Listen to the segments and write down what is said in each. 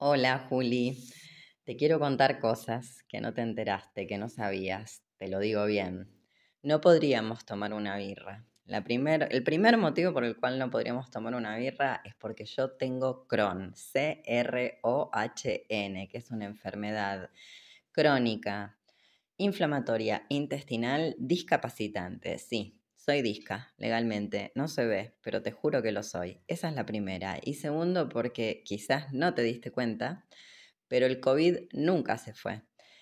Hola Juli, te quiero contar cosas que no te enteraste, que no sabías, te lo digo bien. No podríamos tomar una birra. el primer motivo por el cual no podríamos tomar una birra es porque yo tengo Crohn, C-R-O-H-N, que es una enfermedad crónica, inflamatoria, intestinal, discapacitante. Sí, soy disca legalmente, no se ve, pero te juro que lo soy. Esa es la primera. Y segundo, porque quizás no te diste cuenta, pero el COVID nunca se fue.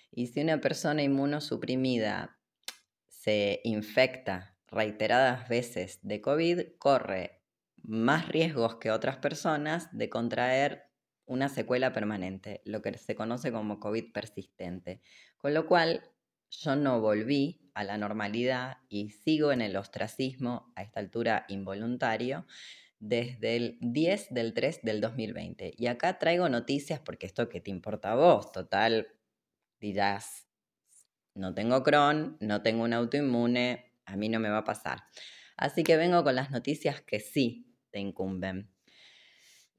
Y si una persona inmunosuprimida se infecta reiteradas veces de COVID, corre más riesgos que otras personas de contraer una secuela permanente, lo que se conoce como COVID persistente. Con lo cual, yo no volví a la normalidad y sigo en el ostracismo a esta altura involuntario desde el 10 del 3 del 2020. Y acá traigo noticias porque esto que te importa a vos, total, dirás, no tengo Crohn, no tengo un autoinmune, a mí no me va a pasar. Así que vengo con las noticias que sí te incumben.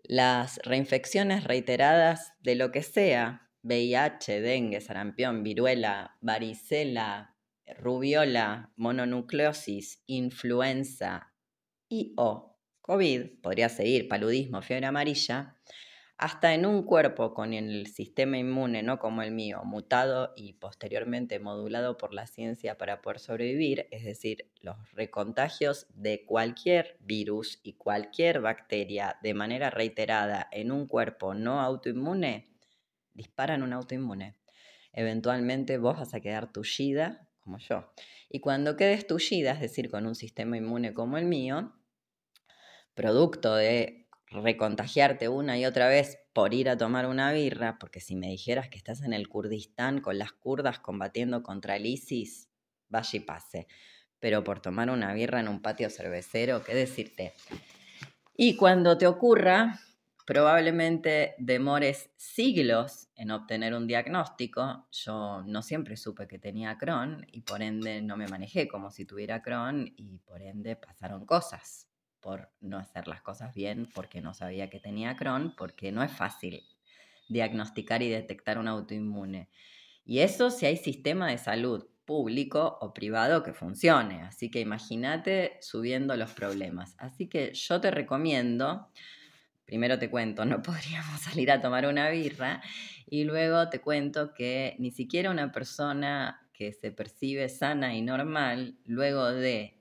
Las reinfecciones reiteradas de lo que sea VIH, dengue, sarampión, viruela, varicela, rubiola, mononucleosis, influenza y o COVID, podría seguir paludismo, fiebre amarilla, hasta en un cuerpo con el sistema inmune, no como el mío, mutado y posteriormente modulado por la ciencia para poder sobrevivir, es decir, los recontagios de cualquier virus y cualquier bacteria de manera reiterada en un cuerpo no autoinmune, disparan un auto inmune. Eventualmente vos vas a quedar tullida como yo. Y cuando quedes tullida, es decir, con un sistema inmune como el mío, producto de recontagiarte una y otra vez por ir a tomar una birra, porque si me dijeras que estás en el Kurdistán con las kurdas combatiendo contra el ISIS, vaya y pase. Pero por tomar una birra en un patio cervecero, ¿qué decirte? Y cuando te ocurra probablemente demores siglos en obtener un diagnóstico. Yo no siempre supe que tenía Crohn y por ende no me manejé como si tuviera Crohn y por ende pasaron cosas por no hacer las cosas bien, porque no sabía que tenía Crohn, porque no es fácil diagnosticar y detectar un autoinmune. Y eso si hay sistema de salud público o privado que funcione. Así que imagínate subiendo los problemas. Así que yo te recomiendo primero te cuento, no podríamos salir a tomar una birra, y luego te cuento que ni siquiera una persona que se percibe sana y normal, luego de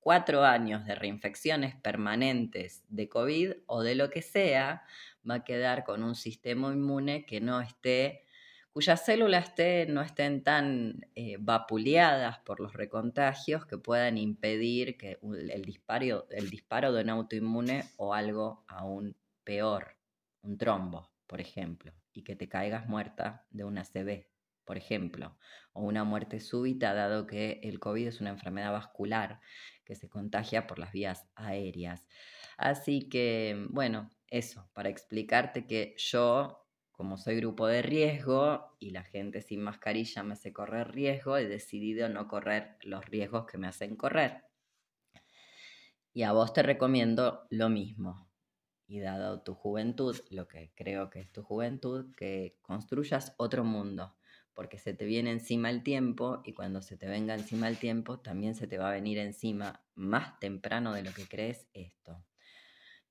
cuatro años de reinfecciones permanentes de COVID o de lo que sea, va a quedar con un sistema inmune que no esté, cuyas células no estén tan eh, vapuleadas por los recontagios que puedan impedir que el disparo, el disparo de un autoinmune o algo aún peor, un trombo, por ejemplo, y que te caigas muerta de una cv por ejemplo, o una muerte súbita, dado que el COVID es una enfermedad vascular que se contagia por las vías aéreas. Así que, bueno, eso, para explicarte que yo, como soy grupo de riesgo y la gente sin mascarilla me hace correr riesgo, he decidido no correr los riesgos que me hacen correr. Y a vos te recomiendo lo mismo, y dado tu juventud, lo que creo que es tu juventud, que construyas otro mundo, porque se te viene encima el tiempo y cuando se te venga encima el tiempo, también se te va a venir encima más temprano de lo que crees esto.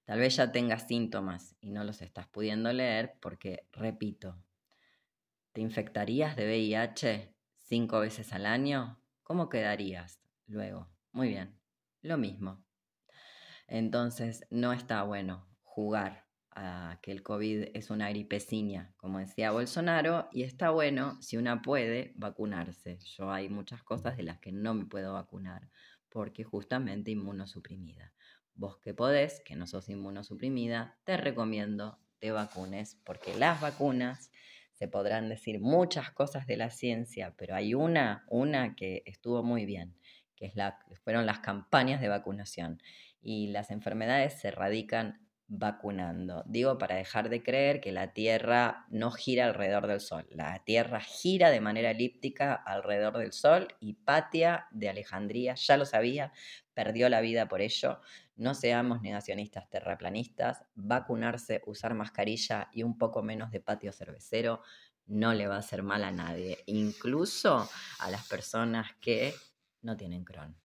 Tal vez ya tengas síntomas y no los estás pudiendo leer porque, repito, ¿te infectarías de VIH cinco veces al año? ¿Cómo quedarías luego? Muy bien, lo mismo. Entonces, no está bueno jugar a que el COVID es una gripeciña, como decía Bolsonaro, y está bueno, si una puede, vacunarse. Yo hay muchas cosas de las que no me puedo vacunar, porque justamente inmunosuprimida. Vos que podés, que no sos inmunosuprimida, te recomiendo te vacunes, porque las vacunas, se podrán decir muchas cosas de la ciencia, pero hay una, una que estuvo muy bien, que es la, fueron las campañas de vacunación. Y las enfermedades se erradican vacunando. Digo, para dejar de creer que la Tierra no gira alrededor del Sol. La Tierra gira de manera elíptica alrededor del Sol y Patia de Alejandría ya lo sabía, perdió la vida por ello. No seamos negacionistas terraplanistas. Vacunarse, usar mascarilla y un poco menos de patio cervecero no le va a hacer mal a nadie, incluso a las personas que no tienen Crohn.